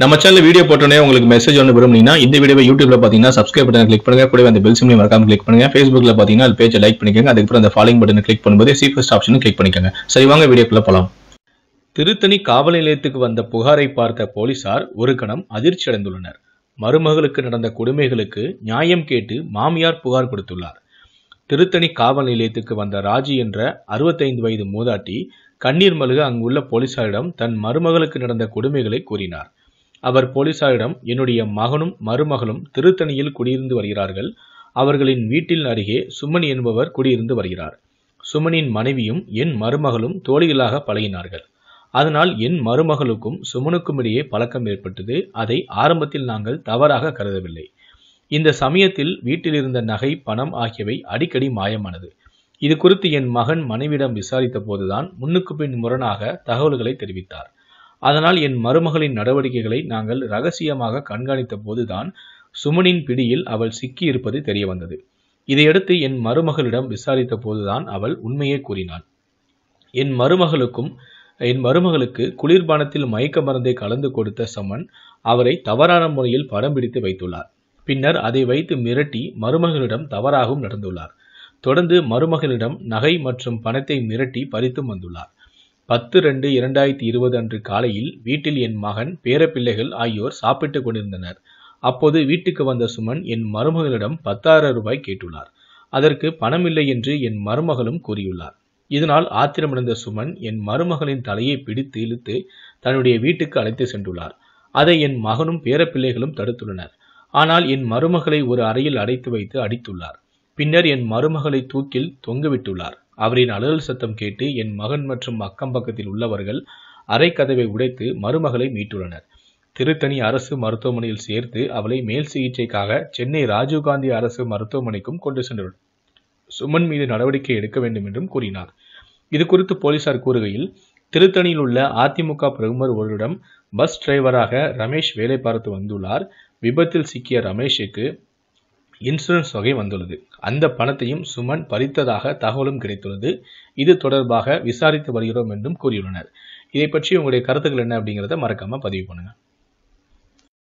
நம்ம channel video போட்டோன்னே உங்களுக்கு மெசேஜ் ஒன்று விரும்புனீங்கன்னா இந்த வீடியோ யூடியூப்ல பார்த்தீங்கன்னா சப்ஸ்கிரைப் பட்டன் கிளிக் பண்ணுங்க கூட அந்த பெல் சிம்லையும் மறக்காம கிளிக் பண்ணுங்க ஃபேஸ்புக்ல பார்த்தீங்கன்னா அது பேஜை லைக் பண்ணிக்கோங்க அதுக்கப்புறம் அந்த ஃபாலோயிங் பட்டன் கிளிக் பண்ணும்போது சீஃபஸ்ட் ஆப்ஷனும் கிளிக் பண்ணிக்கோங்க சரி வாங்க வீடியோக்குள்ள போகலாம் திருத்தணி காவல் நிலையத்துக்கு வந்த புகாரை பார்த்த போலீசார் ஒரு கணம் அதிர்ச்சி அடைந்துள்ளனர் மருமகளுக்கு நடந்த கொடுமைகளுக்கு நியாயம் கேட்டு மாமியார் புகார் கொடுத்துள்ளார் திருத்தணி காவல் நிலையத்துக்கு வந்த ராஜி என்ற அறுபத்தைந்து வயது மூதாட்டி கண்ணீர் மலுக அங்குள்ள போலீசாரிடம் தன் மருமகளுக்கு நடந்த கொடுமைகளை கூறினார் அவர் போலீசாரிடம் என்னுடைய மகனும் மருமகளும் திருத்தணியில் குடியிருந்து வருகிறார்கள் அவர்களின் வீட்டில் அருகே சுமன் என்பவர் குடியிருந்து வருகிறார் சுமனின் மனைவியும் என் மருமகளும் தோழிகளாக பழகினார்கள் அதனால் என் மருமகளுக்கும் சுமனுக்கும் இடையே பழக்கம் ஏற்பட்டது அதை ஆரம்பத்தில் நாங்கள் தவறாக கருதவில்லை இந்த சமயத்தில் வீட்டில் இருந்த நகை பணம் ஆகியவை அடிக்கடி மாயமானது இது குறித்து என் மகன் மனைவிடம் விசாரித்த போதுதான் முன்னுக்கு பின் முரணாக தகவல்களை தெரிவித்தார் அதனால் என் மருமகளின் நடவடிக்கைகளை நாங்கள் ரகசியமாக கண்காணித்த போதுதான் சுமனின் பிடியில் அவள் சிக்கியிருப்பது தெரிய வந்தது இதையடுத்து என் மருமகளிடம் விசாரித்த போதுதான் அவள் உண்மையே கூறினாள் என் மருமகளுக்கும் என் மருமகளுக்கு குளிர்பானத்தில் மயக்க மருந்தை கலந்து கொடுத்த சமன் அவரை தவறான முறையில் படம் பிடித்து வைத்துள்ளார் பின்னர் அதை வைத்து மிரட்டி மருமகளிடம் தவறாகவும் நடந்துள்ளார் தொடர்ந்து மருமகளிடம் நகை மற்றும் பணத்தை மிரட்டி பறித்தும் வந்துள்ளார் பத்து ரெண்டு இரண்டாயிரத்தி இருபது அன்று காலையில் வீட்டில் என் மகன் பேரப்பிள்ளைகள் ஆகியோர் சாப்பிட்டுக் கொண்டிருந்தனர் அப்போது வீட்டுக்கு வந்த சுமன் என் மருமகளிடம் பத்தாயிரம் ரூபாய் கேட்டுள்ளார் அதற்கு பணமில்லை என்று என் மருமகளும் கூறியுள்ளார் இதனால் ஆத்திரமடைந்த சுமன் என் மருமகளின் தலையை பிடித்து இழுத்து தன்னுடைய வீட்டுக்கு அழைத்து சென்றுள்ளார் அதை என் மகனும் பேரப்பிள்ளைகளும் தடுத்துள்ளனர் ஆனால் என் மருமகளை ஒரு அறையில் அடைத்து வைத்து அடித்துள்ளார் பின்னர் என் மருமகளை தூக்கில் தொங்கவிட்டுள்ளார் அவரின் அலறல் சத்தம் கேட்டு என் மகன் மற்றும் அக்கம் பக்கத்தில் உள்ளவர்கள் அரை கதவை உடைத்து மருமகளை மீட்டுள்ளனர் திருத்தணி அரசு மருத்துவமனையில் சேர்த்து அவளை மேல் சிகிச்சைக்காக சென்னை ராஜீவ்காந்தி அரசு மருத்துவமனைக்கும் கொண்டு சென்றுள்ளனர் சுமன் மீது நடவடிக்கை எடுக்க வேண்டும் என்றும் கூறினார் இது குறித்து போலீசார் கூறுகையில் திருத்தணியில் உள்ள அதிமுக பிரதமர் ஒருவரிடம் பஸ் டிரைவராக ரமேஷ் வேலை பார்த்து வந்துள்ளார் விபத்தில் சிக்கிய ரமேஷுக்கு இன்சூரன்ஸ் தொகை வந்துள்ளது அந்த பணத்தையும் சுமன் பறித்ததாக தகவலும் கிடைத்துள்ளது இது தொடர்பாக விசாரித்து வருகிறோம் என்றும் கூறியுள்ளனர் இதை பற்றி உங்களுடைய கருத்துக்கள் என்ன அப்படிங்கிறத மறக்காமல் பதிவு பண்ணுங்கள்